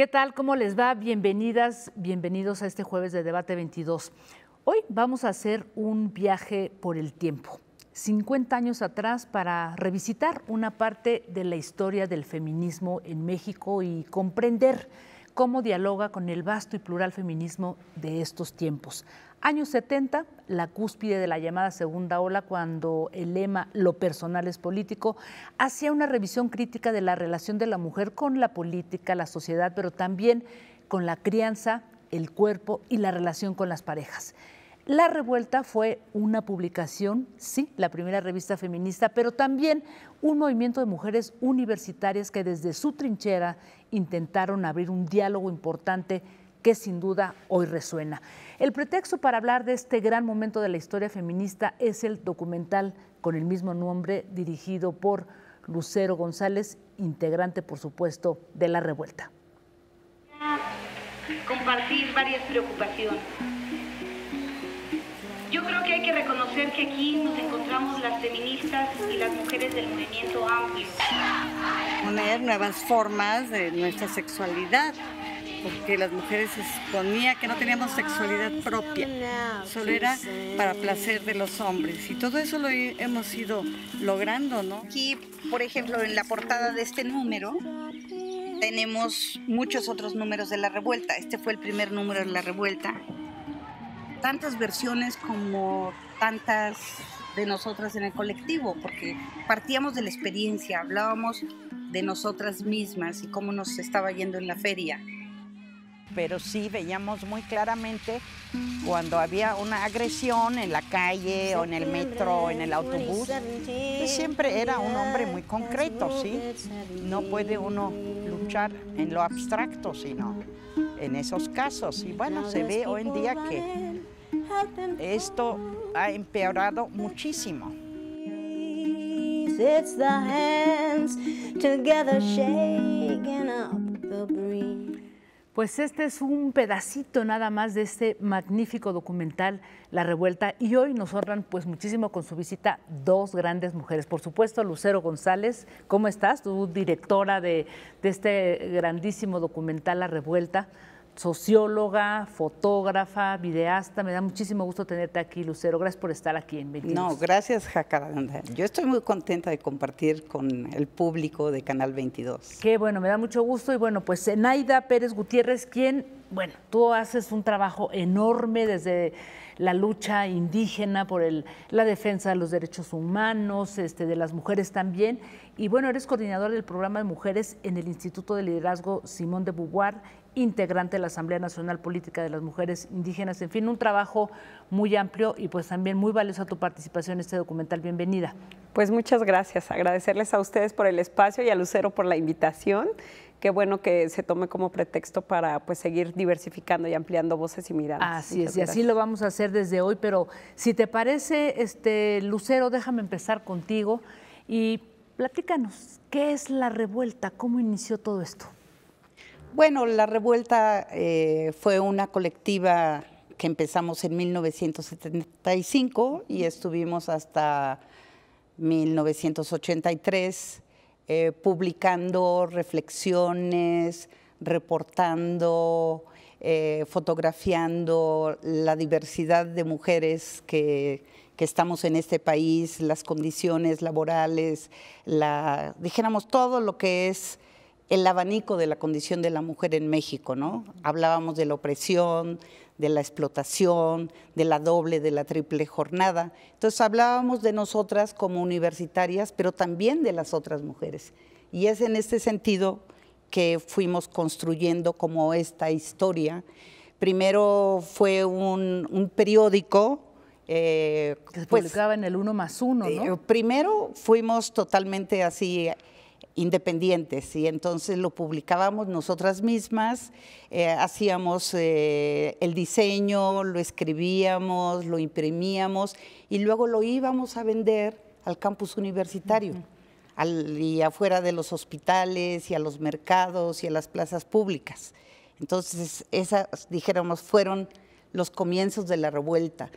¿Qué tal? ¿Cómo les va? Bienvenidas, bienvenidos a este jueves de Debate 22. Hoy vamos a hacer un viaje por el tiempo, 50 años atrás, para revisitar una parte de la historia del feminismo en México y comprender cómo dialoga con el vasto y plural feminismo de estos tiempos. Años 70, la cúspide de la llamada segunda ola, cuando el lema Lo personal es político hacía una revisión crítica de la relación de la mujer con la política, la sociedad, pero también con la crianza, el cuerpo y la relación con las parejas. La Revuelta fue una publicación, sí, la primera revista feminista, pero también un movimiento de mujeres universitarias que desde su trinchera intentaron abrir un diálogo importante que sin duda hoy resuena. El pretexto para hablar de este gran momento de la historia feminista es el documental con el mismo nombre dirigido por Lucero González, integrante por supuesto de la revuelta. Compartir varias preocupaciones. Yo creo que hay que reconocer que aquí nos encontramos las feministas y las mujeres del movimiento amplio. Poner nuevas formas de nuestra sexualidad, porque las mujeres se que no teníamos sexualidad propia, solo era para placer de los hombres y todo eso lo hemos ido logrando, ¿no? Aquí, por ejemplo, en la portada de este número tenemos muchos otros números de la revuelta, este fue el primer número de la revuelta, tantas versiones como tantas de nosotras en el colectivo, porque partíamos de la experiencia, hablábamos de nosotras mismas y cómo nos estaba yendo en la feria pero sí veíamos muy claramente cuando había una agresión en la calle o en el metro o en el autobús. siempre era un hombre muy concreto, ¿sí? No puede uno luchar en lo abstracto, sino en esos casos. Y bueno, se ve hoy en día que esto ha empeorado muchísimo. Pues este es un pedacito nada más de este magnífico documental La Revuelta y hoy nos honran pues muchísimo con su visita dos grandes mujeres. Por supuesto, Lucero González, ¿cómo estás? Tú directora de, de este grandísimo documental La Revuelta socióloga, fotógrafa, videasta. Me da muchísimo gusto tenerte aquí, Lucero. Gracias por estar aquí en 22. No, gracias, Jacaranda. Yo estoy muy contenta de compartir con el público de Canal 22. Qué bueno, me da mucho gusto. Y bueno, pues Naida Pérez Gutiérrez, quien, bueno, tú haces un trabajo enorme desde la lucha indígena, por la defensa de los derechos humanos, este, de las mujeres también. Y bueno, eres coordinador del programa de mujeres en el Instituto de Liderazgo Simón de Beauvoir, integrante de la Asamblea Nacional Política de las Mujeres Indígenas. En fin, un trabajo muy amplio y pues también muy valiosa tu participación en este documental. Bienvenida. Pues muchas gracias. Agradecerles a ustedes por el espacio y a Lucero por la invitación qué bueno que se tome como pretexto para pues seguir diversificando y ampliando voces y miradas. Así es, y así lo vamos a hacer desde hoy, pero si te parece, este Lucero, déjame empezar contigo y platícanos, ¿qué es la revuelta? ¿Cómo inició todo esto? Bueno, la revuelta eh, fue una colectiva que empezamos en 1975 y estuvimos hasta 1983 eh, publicando reflexiones, reportando, eh, fotografiando la diversidad de mujeres que, que, estamos en este país, las condiciones laborales, la, dijéramos todo lo que es el abanico de la condición de la mujer en México, ¿no? Hablábamos de la opresión, de la explotación, de la doble, de la triple jornada. Entonces hablábamos de nosotras como universitarias, pero también de las otras mujeres. Y es en este sentido que fuimos construyendo como esta historia. Primero fue un, periódico eh, que pues, publicaba en el uno más uno, eh, primero fuimos totalmente así independientes y entonces lo publicábamos nosotras mismas, eh, hacíamos eh, el diseño, lo escribíamos, lo imprimíamos y luego lo íbamos a vender al campus universitario y afuera de los hospitales y a los mercados y a las plazas públicas. Entonces esas, dijéramos, fueron los comienzos de la revuelta.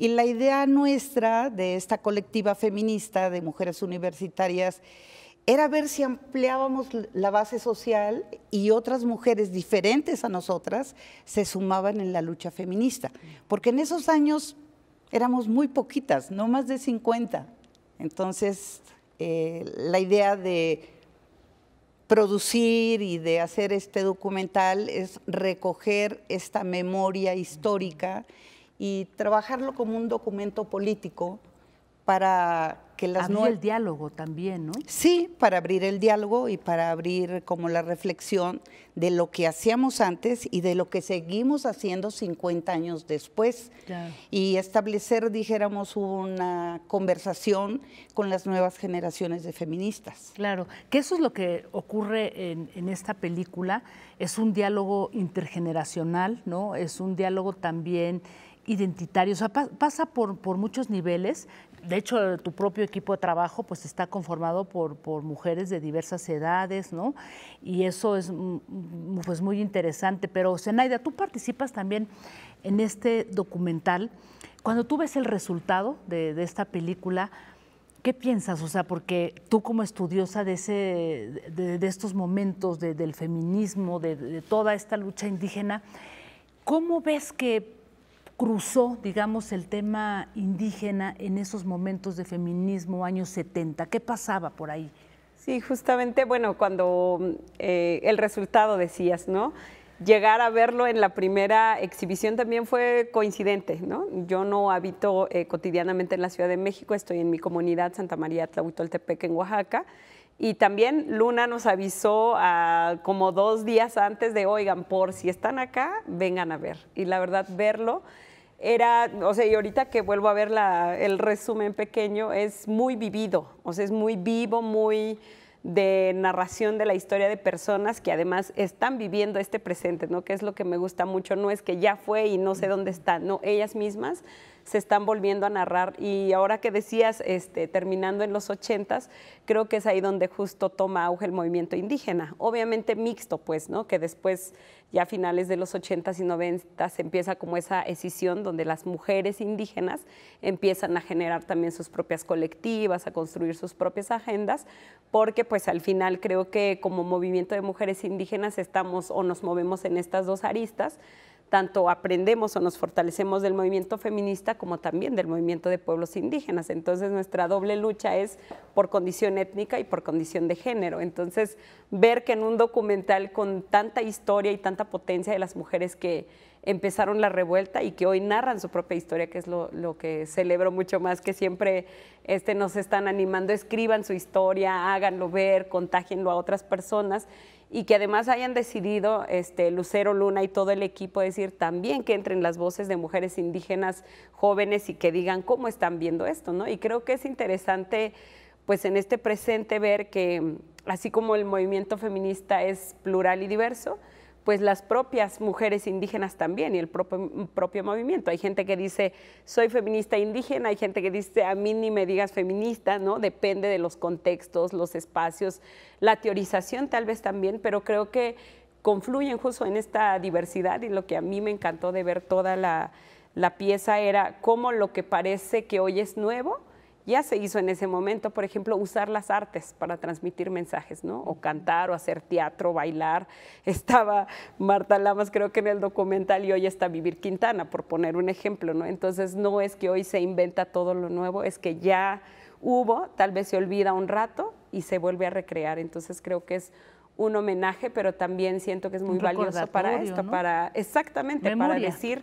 Y la idea nuestra de esta colectiva feminista de mujeres universitarias era ver si ampliábamos la base social y otras mujeres diferentes a nosotras se sumaban en la lucha feminista. Porque en esos años éramos muy poquitas, no más de 50. Entonces, eh, la idea de producir y de hacer este documental es recoger esta memoria histórica y trabajarlo como un documento político para no... el diálogo también, ¿no? Sí, para abrir el diálogo y para abrir como la reflexión de lo que hacíamos antes y de lo que seguimos haciendo 50 años después. Y establecer, dijéramos, una conversación con las nuevas generaciones de feministas. Claro, que eso es lo que ocurre en, esta película. Es un diálogo intergeneracional, ¿no? Es un diálogo también identitario, o sea, pasa por, muchos niveles de hecho, tu propio equipo de trabajo pues está conformado por, por mujeres de diversas edades, ¿no? Y eso es mm, mm, pues, muy interesante. Pero, Zenaida, tú participas también en este documental. Cuando tú ves el resultado de, esta película, ¿Qué piensas? O sea, porque tú como estudiosa de, ese, de, estos momentos, del feminismo, de, toda esta lucha indígena, ¿cómo ves que cruzó, digamos, el tema indígena en esos momentos de feminismo años 70? ¿Qué pasaba por ahí? Sí, justamente, bueno, cuando eh, el resultado decías, ¿no? Llegar a verlo en la primera exhibición también fue coincidente, ¿no? Yo no habito eh, cotidianamente en la Ciudad de México, estoy en mi comunidad Santa María Tlahuitoltepec en Oaxaca. Y también Luna nos avisó a, ah, como dos días antes de, oigan, por si están acá, vengan a ver. Y la verdad, verlo era, o sea, y ahorita que vuelvo a ver el resumen pequeño, es muy vivido, o sea, es muy vivo, muy de narración de la historia de personas que además están viviendo este presente, ¿no? Que es lo que me gusta mucho, no es que ya fue y no sé dónde están, no, ellas mismas se están volviendo a narrar. Y ahora que decías, este, terminando en los 80 creo que es ahí donde justo toma auge el movimiento indígena. Obviamente mixto, pues, ¿no? Que después, ya a finales de los 80 y 90s, empieza como esa escisión donde las mujeres indígenas empiezan a generar también sus propias colectivas, a construir sus propias agendas, porque pues al final creo que como movimiento de mujeres indígenas estamos o nos movemos en estas dos aristas tanto aprendemos o nos fortalecemos del movimiento feminista como también del movimiento de pueblos indígenas. Entonces nuestra doble lucha es por condición étnica y por condición de género. Entonces ver que en un documental con tanta historia y tanta potencia de las mujeres que empezaron la revuelta y que hoy narran su propia historia, que es lo, que celebro mucho más, que siempre este, nos están animando, escriban su historia, háganlo ver, contágenlo a otras personas y que además hayan decidido este, Lucero Luna y todo el equipo decir también que entren las voces de mujeres indígenas jóvenes y que digan cómo están viendo esto, ¿no? Y creo que es interesante, pues en este presente ver que así como el movimiento feminista es plural y diverso, pues las propias mujeres indígenas también y el mm, propio, movimiento. Hay gente que dice, soy feminista indígena, hay gente que dice, a mí ni me digas feminista, ¿no? Depende de los contextos, los espacios, la teorización tal vez también, pero creo que confluyen justo en esta diversidad y lo que a mí me encantó de ver toda la, la pieza era cómo lo que parece que hoy es nuevo, ya se hizo en ese momento, por ejemplo, usar las artes para transmitir mensajes, ¿no? O cantar, o hacer teatro, bailar. Estaba Marta Lamas, creo que en el documental, y hoy está Vivir Quintana, por poner un ejemplo, ¿no? Entonces, no es que hoy se inventa todo lo nuevo, es que ya hubo, tal vez se olvida un rato y se vuelve a recrear. Entonces, creo que es un homenaje, pero también siento que es muy valioso para esto, para exactamente para decir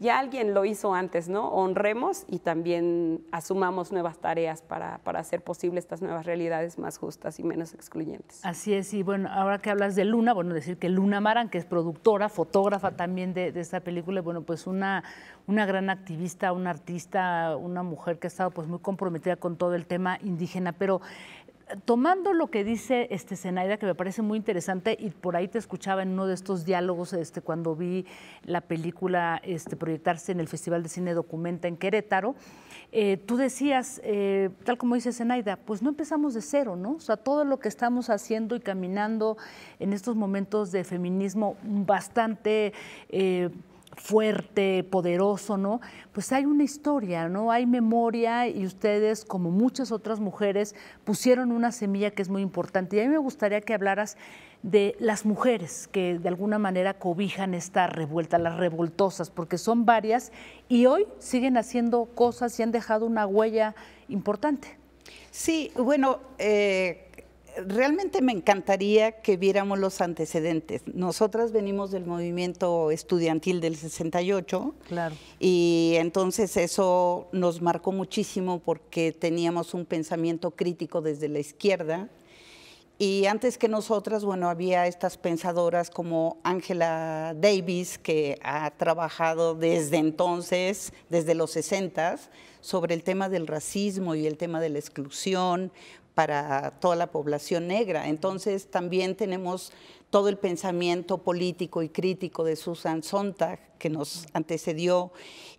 ya alguien lo hizo antes, ¿no? Honremos y también asumamos nuevas tareas para, hacer posible estas nuevas realidades más justas y menos excluyentes. Así es, y bueno, ahora que hablas de Luna, bueno, decir que Luna Maran, que es productora, fotógrafa también de, esta película, bueno, pues una, una gran activista, una artista, una mujer que ha estado pues muy comprometida con todo el tema indígena, pero tomando lo que dice este Zenaida, que me parece muy interesante, y por ahí te escuchaba en uno de estos diálogos este, cuando vi la película este, proyectarse en el Festival de Cine Documenta en Querétaro, eh, tú decías, eh, tal como dice Zenaida, pues no empezamos de cero, ¿no? O sea, todo lo que estamos haciendo y caminando en estos momentos de feminismo bastante... Eh, fuerte, poderoso, ¿no? Pues hay una historia, ¿no? Hay memoria y ustedes, como muchas otras mujeres, pusieron una semilla que es muy importante. Y a mí me gustaría que hablaras de las mujeres que de alguna manera cobijan esta revuelta, las revoltosas, porque son varias y hoy siguen haciendo cosas y han dejado una huella importante. Sí, bueno, eh, realmente me encantaría que viéramos los antecedentes. Nosotras venimos del movimiento estudiantil del 68. Claro. Y entonces eso nos marcó muchísimo porque teníamos un pensamiento crítico desde la izquierda. Y antes que nosotras, bueno, había estas pensadoras como Angela Davis, que ha trabajado desde entonces, desde los 60, sobre el tema del racismo y el tema de la exclusión, para toda la población negra. Entonces también tenemos todo el pensamiento político y crítico de Susan Sontag, que nos antecedió,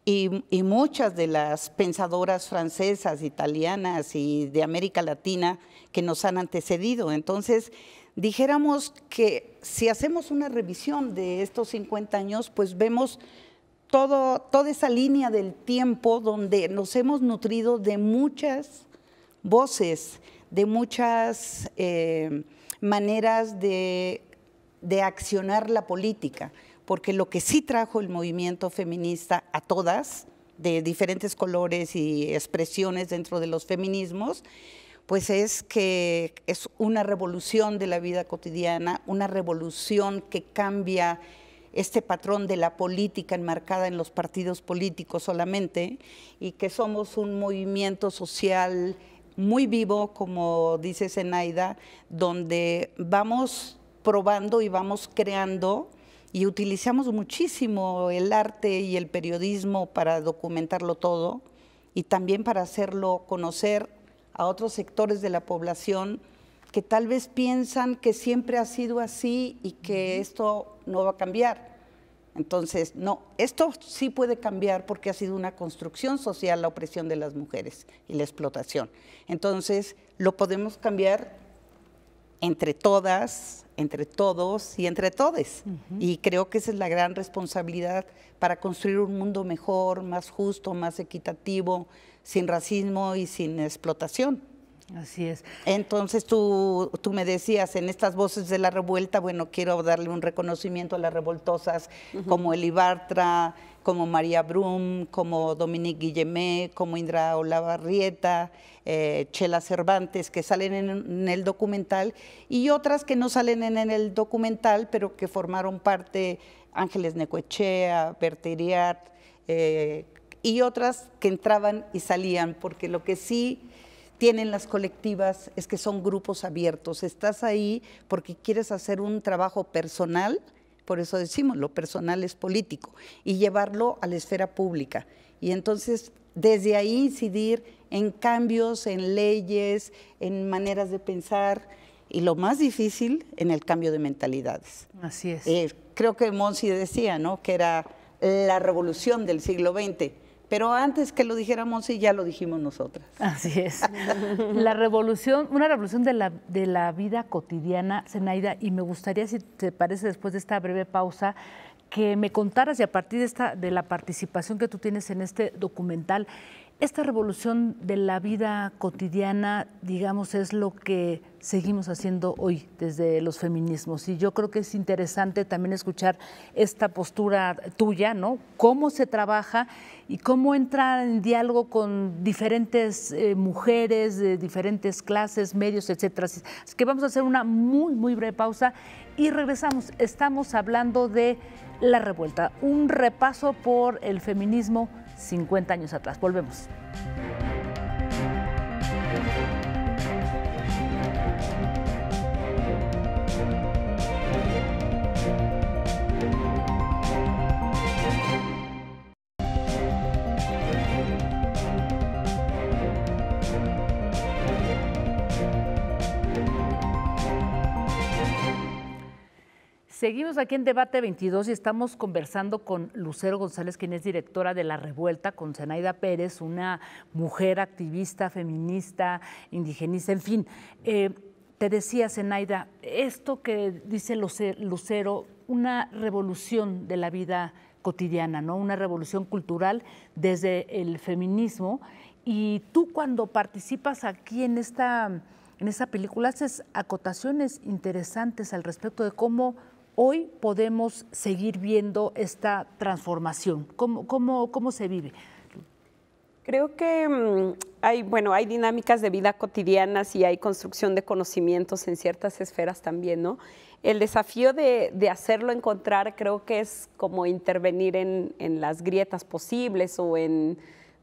y, muchas de las pensadoras francesas, italianas y de América Latina que nos han antecedido. Entonces, dijéramos que si hacemos una revisión de estos 50 años, pues vemos todo, toda esa línea del tiempo donde nos hemos nutrido de muchas voces de muchas eh, maneras de, de accionar la política, porque lo que sí trajo el movimiento feminista a todas, de diferentes colores y expresiones dentro de los feminismos, pues es que es una revolución de la vida cotidiana, una revolución que cambia este patrón de la política enmarcada en los partidos políticos solamente y que somos un movimiento social muy vivo, como dice Zenaida, donde vamos probando y vamos creando y utilizamos muchísimo el arte y el periodismo para documentarlo todo y también para hacerlo conocer a otros sectores de la población que tal vez piensan que siempre ha sido así y que esto no va a cambiar. Entonces, no, esto sí puede cambiar porque ha sido una construcción social la opresión de las mujeres y la explotación. Entonces, lo podemos cambiar entre todas, entre todos y entre todes. Y creo que esa es la gran responsabilidad para construir un mundo mejor, más justo, más equitativo, sin racismo y sin explotación. Así es. Entonces tú, me decías en estas voces de la revuelta, bueno, quiero darle un reconocimiento a las revoltosas como Eli como como María Brum, como Dominique Guillemé, como Indra Olavarrieta, eh, Chela Cervantes, que salen en, el documental, y otras que no salen en, el documental, pero que formaron parte, Ángeles Necochea, Berteriat, eh, y otras que entraban y salían, porque lo que sí tienen las colectivas es que son grupos abiertos. Estás ahí porque quieres hacer un trabajo personal, por eso decimos, lo personal es político, y llevarlo a la esfera pública. Y entonces desde ahí incidir en cambios, en leyes, en maneras de pensar y lo más difícil en el cambio de mentalidades. Así es. Eh, creo que Monsi decía, ¿no? Que era la revolución del siglo XX pero antes que lo dijéramos, sí, ya lo dijimos nosotras. Así es. la revolución, una revolución de la, de la vida cotidiana, Zenaida, y me gustaría, si te parece, después de esta breve pausa, que me contaras, y a partir de, esta, de la participación que tú tienes en este documental, esta revolución de la vida cotidiana, digamos, es lo que seguimos haciendo hoy desde los feminismos. Y yo creo que es interesante también escuchar esta postura tuya, ¿no? Cómo se trabaja y cómo entra en diálogo con diferentes eh, mujeres de diferentes clases, medios, etcétera. Así que vamos a hacer una muy, muy breve pausa y regresamos. Estamos hablando de la revuelta, un repaso por el feminismo 50 años atrás. Volvemos. Seguimos aquí en Debate 22 y estamos conversando con Lucero González, quien es directora de La Revuelta, con Zenaida Pérez, una mujer activista, feminista, indigenista, en fin. Eh, te decía, Zenaida, esto que dice Lucero, una revolución de la vida cotidiana, ¿no? Una revolución cultural desde el feminismo. Y tú cuando participas aquí en esta, en esta película haces acotaciones interesantes al respecto de cómo hoy podemos seguir viendo esta transformación? ¿Cómo, se vive? Creo que mm, hay, dinámicas de vida cotidianas y hay construcción de conocimientos en ciertas esferas también, El desafío de, hacerlo encontrar creo que es como intervenir en, las grietas posibles o en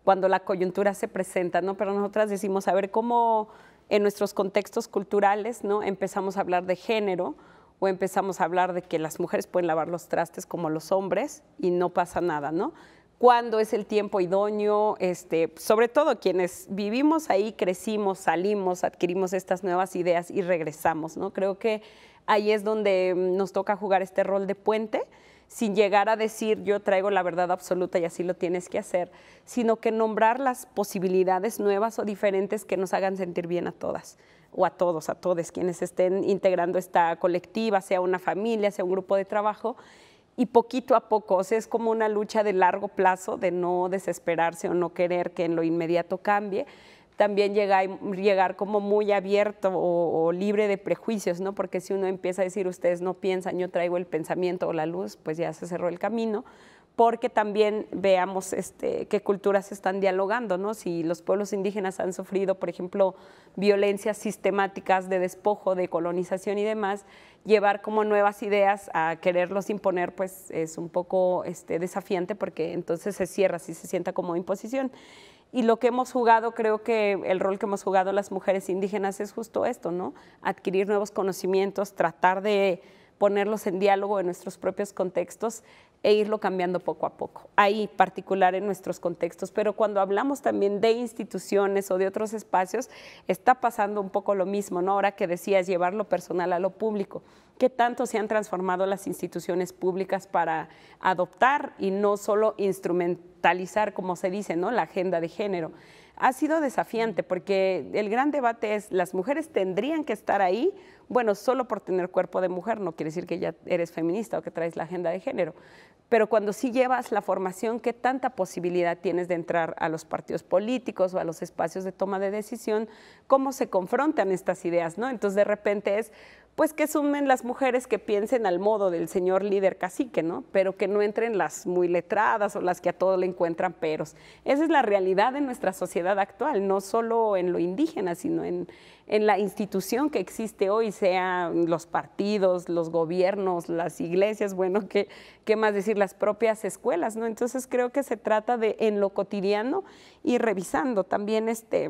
cuando la coyuntura se presenta, ¿no? Pero nosotras decimos, a ver, cómo en nuestros contextos culturales, ¿no? Empezamos a hablar de género, o empezamos a hablar de que las mujeres pueden lavar los trastes como los hombres y no pasa nada, ¿no? ¿Cuándo es el tiempo idóneo? Este, sobre todo quienes vivimos ahí, crecimos, salimos, adquirimos estas nuevas ideas y regresamos, ¿no? Creo que ahí es donde mm, nos toca jugar este rol de puente sin llegar a decir yo traigo la verdad absoluta y así lo tienes que hacer, sino que nombrar las posibilidades nuevas o diferentes que nos hagan sentir bien a todas o a todos, a todos quienes estén integrando esta colectiva, sea una familia, sea un grupo de trabajo, y poquito a poco, o sea, es como una lucha de largo plazo, de no desesperarse o no querer que en lo inmediato cambie, también llegar, llegar como muy abierto o, libre de prejuicios, ¿no? Porque si uno empieza a decir, ustedes no piensan, yo traigo el pensamiento o la luz, pues ya se cerró el camino porque también veamos este, qué culturas están dialogando, ¿no? Si los pueblos indígenas han sufrido, por ejemplo, violencias sistemáticas de despojo, de colonización y demás, llevar como nuevas ideas a quererlos imponer, pues es un poco este, desafiante porque entonces se cierra, si se sienta como imposición. Y lo que hemos jugado, creo que el rol que hemos jugado las mujeres indígenas es justo esto, ¿no? Adquirir nuevos conocimientos, tratar de ponerlos en diálogo en nuestros propios contextos e irlo cambiando poco a poco. Ahí particular en nuestros contextos, pero cuando hablamos también de instituciones o de otros espacios, está pasando un poco lo mismo, ¿no? Ahora que decías llevar lo personal a lo público, ¿qué tanto se han transformado las instituciones públicas para adoptar y no solo instrumentalizar, como se dice, ¿no? La agenda de género? ha sido desafiante porque el gran debate es, ¿las mujeres tendrían que estar ahí? Bueno, solo por tener cuerpo de mujer no quiere decir que ya eres feminista o que traes la agenda de género, pero cuando sí llevas la formación, ¿qué tanta posibilidad tienes de entrar a los partidos políticos o a los espacios de toma de decisión? ¿Cómo se confrontan estas ideas? ¿no? Entonces de repente es, pues que sumen las mujeres que piensen al modo del señor líder cacique, ¿no? Pero que no entren las muy letradas o las que a todo le encuentran peros. Esa es la realidad de nuestra sociedad actual, no solo en lo indígena, sino en, la institución que existe hoy, sean los partidos, los gobiernos, las iglesias, bueno, ¿qué, qué más decir, las propias escuelas, ¿no? Entonces creo que se trata de en lo cotidiano y revisando también este,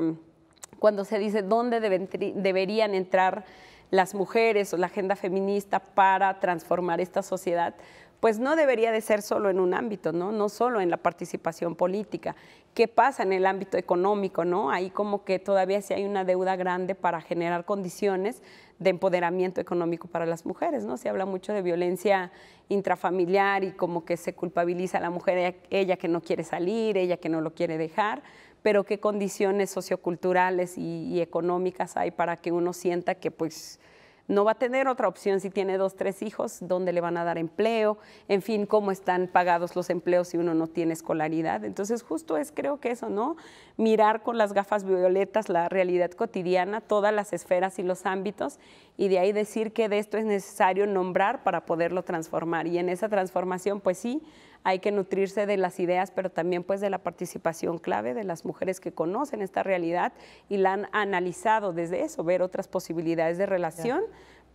cuando se dice dónde deberían entrar las mujeres o la agenda feminista para transformar esta sociedad, pues no debería de ser solo en un ámbito, ¿no? solo en la participación política. ¿Qué pasa en el ámbito económico, no? Ahí como que todavía sí hay una deuda grande para generar condiciones de empoderamiento económico para las mujeres, ¿no? Se habla mucho de violencia intrafamiliar y como que se culpabiliza a la mujer, ella que no quiere salir, ella que no lo quiere dejar, pero qué condiciones socioculturales y, económicas hay para que uno sienta que pues no va a tener otra opción si tiene dos, tres hijos, dónde le van a dar empleo, en fin, cómo están pagados los empleos si uno no tiene escolaridad. Entonces justo es creo que eso, ¿no? Mirar con las gafas violetas la realidad cotidiana, todas las esferas y los ámbitos, y de ahí decir que de esto es necesario nombrar para poderlo transformar. Y en esa transformación, pues sí, hay que nutrirse de las ideas, pero también pues de la participación clave de las mujeres que conocen esta realidad y la han analizado desde eso, ver otras posibilidades de relación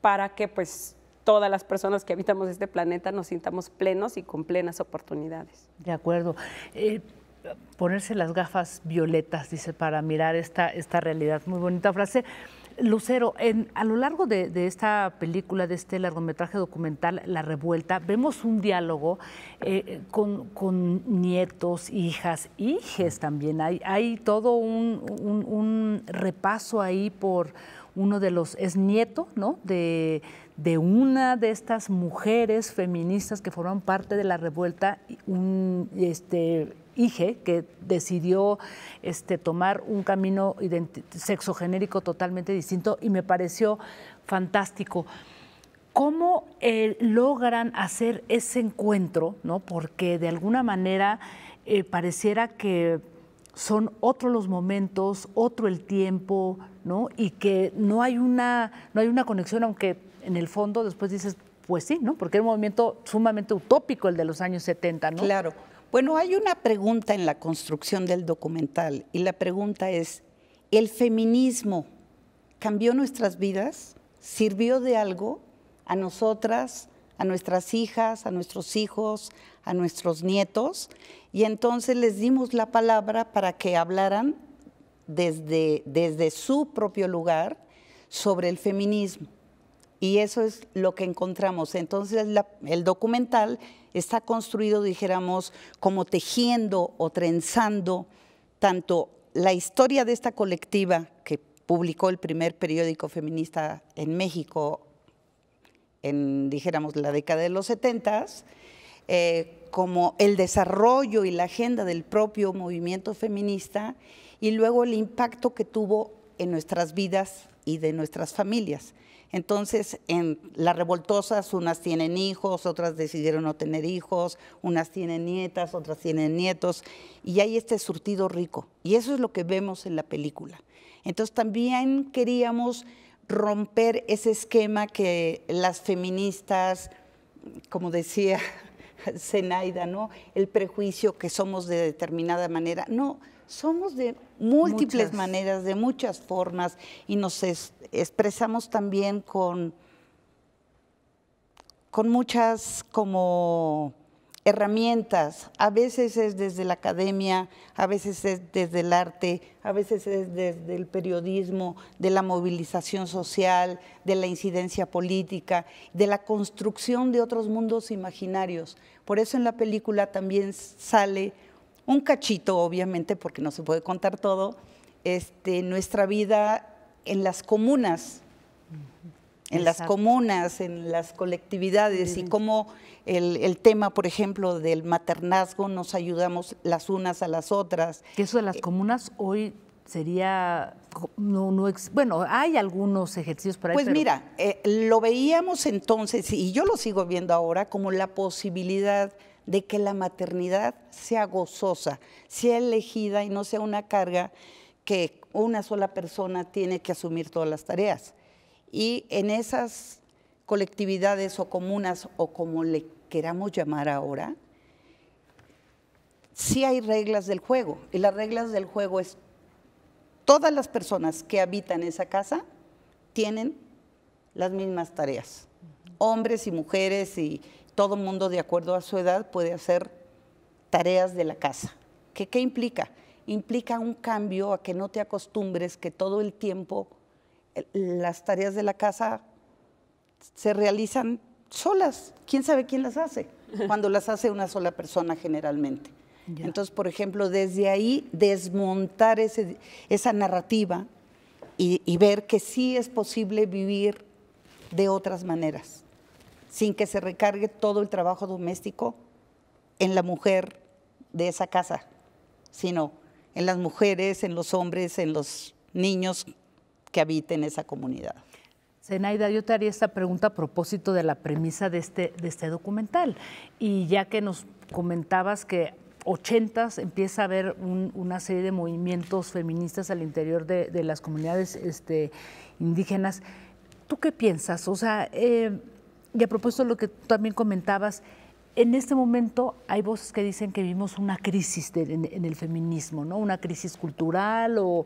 para que pues todas las personas que habitamos este planeta nos sintamos plenos y con plenas oportunidades. De acuerdo. Eh, ponerse las gafas violetas, dice, para mirar esta, esta realidad. Muy bonita frase. Lucero, a lo largo de, esta película, de este largometraje documental, La Revuelta, vemos un diálogo eh, con, nietos, hijas, hijes también. Hay, todo un, repaso ahí por uno de los, es nieto, ¿no? De, una de estas mujeres feministas que forman parte de la revuelta, un, este, IGE, que decidió este, tomar un camino sexogenérico totalmente distinto y me pareció fantástico. ¿Cómo eh, logran hacer ese encuentro? ¿no? Porque de alguna manera eh, pareciera que son otros los momentos, otro el tiempo, ¿no? Y que no hay una, no hay una conexión, aunque en el fondo después dices, pues sí, ¿no? Porque era un movimiento sumamente utópico el de los años 70, ¿no? Claro. Bueno, hay una pregunta en la construcción del documental y la pregunta es, ¿el feminismo cambió nuestras vidas? ¿Sirvió de algo a nosotras, a nuestras hijas, a nuestros hijos, a nuestros nietos? Y entonces les dimos la palabra para que hablaran desde, desde su propio lugar sobre el feminismo. Y eso es lo que encontramos. Entonces el documental está construido, dijéramos, como tejiendo o trenzando tanto la historia de esta colectiva que publicó el primer periódico feminista en México en, dijéramos, la década de los 70, eh, como el desarrollo y la agenda del propio movimiento feminista y luego el impacto que tuvo en nuestras vidas y de nuestras familias. Entonces, en las revoltosas, unas tienen hijos, otras decidieron no tener hijos, unas tienen nietas, otras tienen nietos, y hay este surtido rico. Y eso es lo que vemos en la película. Entonces, también queríamos romper ese esquema que las feministas, como decía Zenaida, ¿no? El prejuicio que somos de determinada manera. No, somos de múltiples maneras, de muchas formas, y nos expresamos también con, con muchas como herramientas. A veces es desde la academia, a veces es desde el arte, a veces es desde el periodismo, de la movilización social, de la incidencia política, de la construcción de otros mundos imaginarios. Por eso en la película también sale un cachito, obviamente, porque no se puede contar todo, este, nuestra vida en las comunas, en las comunas, en las colectividades y cómo el, tema, por ejemplo, del maternazgo nos ayudamos las unas a las otras. Que eso de las eh, comunas hoy sería, no, no bueno, hay algunos ejercicios para Pues mira, eh, lo veíamos entonces y yo lo sigo viendo ahora como la posibilidad de que la maternidad sea gozosa, sea elegida y no sea una carga que una sola persona tiene que asumir todas las tareas. Y en esas colectividades o comunas o como le queramos llamar ahora, sí hay reglas del juego. Y las reglas del juego es todas las personas que habitan esa casa tienen las mismas tareas, hombres y mujeres y todo mundo de acuerdo a su edad puede hacer tareas de la casa. ¿Qué, qué implica? Implica un cambio a que no te acostumbres que todo el tiempo eh, las tareas de la casa se realizan solas. ¿Quién sabe quién las hace? Cuando las hace una sola persona generalmente. Entonces, por ejemplo, desde ahí desmontar esa narrativa y, y ver que sí es posible vivir de otras maneras sin que se recargue todo el trabajo doméstico en la mujer de esa casa, sino en las mujeres, en los hombres, en los niños que habiten esa comunidad. Zenaida, yo te haría esta pregunta a propósito de la premisa de este, este documental. Y ya que nos comentabas que 80 s empieza a haber una serie de movimientos feministas al interior de, las comunidades este, indígenas, ¿tú qué piensas? O sea, eh, y a propósito de lo que también comentabas, en este momento hay voces que dicen que vivimos una crisis en, el feminismo, ¿no? Una crisis cultural o,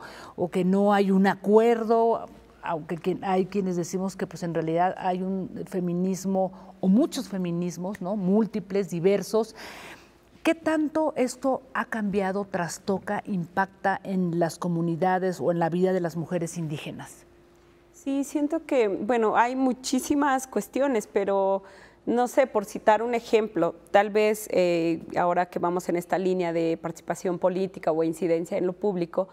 que no hay un acuerdo, aunque hay quienes decimos que pues en realidad hay un feminismo o muchos feminismos, ¿no? Múltiples, diversos. ¿Qué tanto esto ha cambiado, trastoca, impacta en las comunidades o en la vida de las mujeres indígenas? Sí, siento que, bueno, hay muchísimas cuestiones, pero no sé, por citar un ejemplo, tal vez eh, ahora que vamos en esta línea de participación política o incidencia en lo público,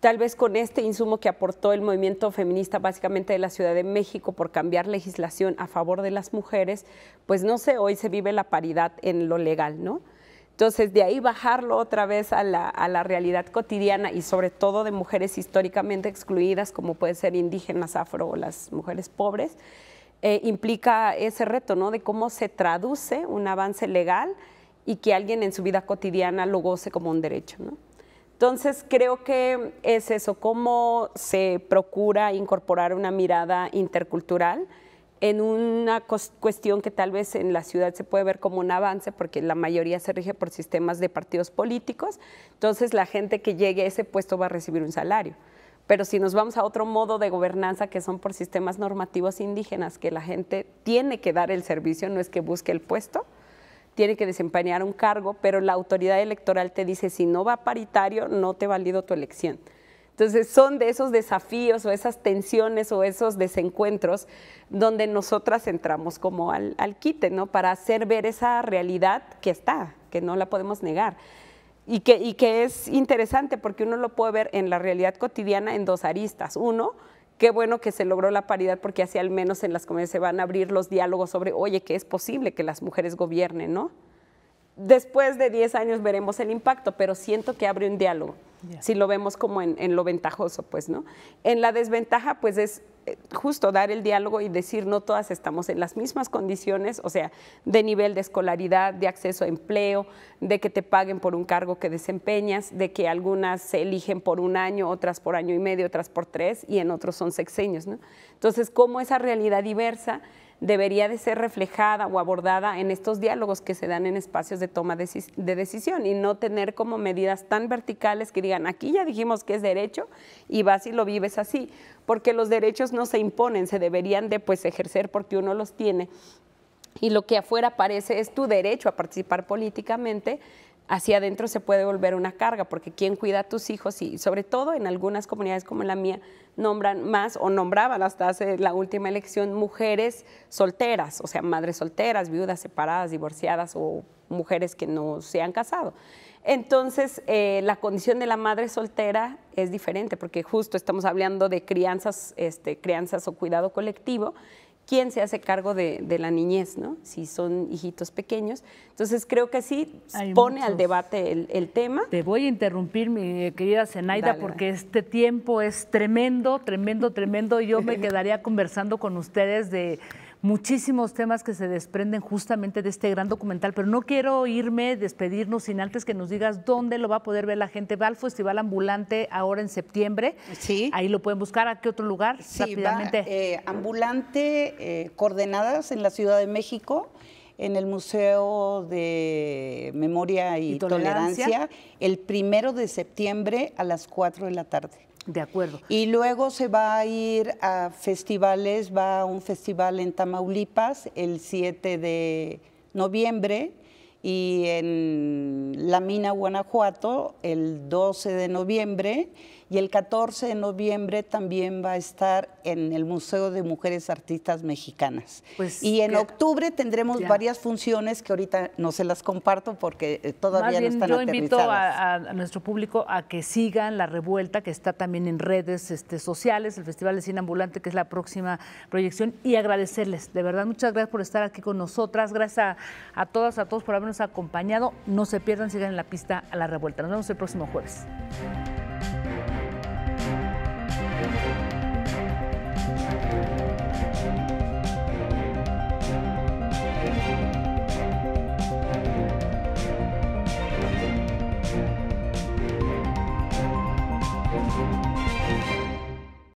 tal vez con este insumo que aportó el movimiento feminista básicamente de la Ciudad de México por cambiar legislación a favor de las mujeres, pues no sé, hoy se vive la paridad en lo legal, ¿no? Entonces, de ahí bajarlo otra vez a la, realidad cotidiana y sobre todo de mujeres históricamente excluidas, como pueden ser indígenas, afro o las mujeres pobres, eh, implica ese reto, ¿no? De cómo se traduce un avance legal y que alguien en su vida cotidiana lo goce como un derecho, Entonces, creo que es eso, cómo se procura incorporar una mirada intercultural en una cuestión que tal vez en la ciudad se puede ver como un avance, porque la mayoría se rige por sistemas de partidos políticos, entonces la gente que llegue a ese puesto va a recibir un salario. Pero si nos vamos a otro modo de gobernanza que son por sistemas normativos indígenas, que la gente tiene que dar el servicio, no es que busque el puesto, tiene que desempeñar un cargo, pero la autoridad electoral te dice, si no va paritario, no te valido tu elección. Entonces son de esos desafíos o esas tensiones o esos desencuentros donde nosotras entramos como al, quite, ¿no? Para hacer ver esa realidad que está, que no la podemos negar. Y que, y que, es interesante porque uno lo puede ver en la realidad cotidiana en dos aristas. Uno, qué bueno que se logró la paridad porque así al menos en las comunidades se van a abrir los diálogos sobre, oye, que es posible que las mujeres gobiernen, ¿no? después de 10 años veremos el impacto, pero siento que abre un diálogo. Si lo vemos como en, lo ventajoso, pues, ¿no? En la desventaja, pues es eh, justo dar el diálogo y decir no todas estamos en las mismas condiciones, o sea, de nivel de escolaridad, de acceso a empleo, de que te paguen por un cargo que desempeñas, de que algunas se eligen por un año, otras por año y medio, otras por tres y en otros son sexenios, ¿no? Entonces, como esa realidad diversa debería de ser reflejada o abordada en estos diálogos que se dan en espacios de toma de, decisión y no tener como medidas tan verticales que digan, aquí ya dijimos que es derecho y vas y lo vives así, porque los derechos no se imponen, se deberían de pues ejercer porque uno los tiene y lo que afuera parece es tu derecho a participar políticamente hacia adentro se puede volver una carga, porque quién cuida a tus hijos y sobre todo en algunas comunidades como la mía nombran más o nombraban hasta hace la última elección mujeres solteras, o sea, madres solteras, viudas, separadas, divorciadas o mujeres que no se han casado. Entonces, eh, la condición de la madre soltera es diferente, porque justo estamos hablando de crianzas, este, crianzas o cuidado colectivo, quién se hace cargo de, la niñez, ¿no? Si son hijitos pequeños. Entonces creo que sí pone al debate el, tema. Te voy a interrumpir, mi querida Zenaida, porque este tiempo es tremendo, tremendo, tremendo. Yo me quedaría conversando con ustedes de muchísimos temas que se desprenden justamente de este gran documental, pero no quiero irme, despedirnos sin antes que nos digas dónde lo va a poder ver la gente. Va al Festival Ambulante ahora en septiembre. Sí. Ahí lo pueden buscar. ¿A qué otro lugar? Sí, eh, ambulante, eh, coordenadas en la Ciudad de México en el Museo de Memoria y, tolerancia. el primero de septiembre a las 4 de la tarde. De acuerdo. Y luego se va a ir a festivales, va a un festival en Tamaulipas el 7 de noviembre y en La Mina, Guanajuato, el 12 de noviembre y el 14 de noviembre también va a estar en el Museo de Mujeres Artistas Mexicanas. Pues y en octubre tendremos varias funciones que ahorita no se las comparto porque eh, todavía no están yo invito a, nuestro público a que sigan la revuelta que está también en redes este, sociales, el Festival de Cine Ambulante, que es la próxima proyección, y agradecerles. De verdad, muchas gracias por estar aquí con nosotras. Gracias a todas, a todos por habernos acompañado. No se pierdan, sigan en la pista a la revuelta. Nos vemos el próximo jueves.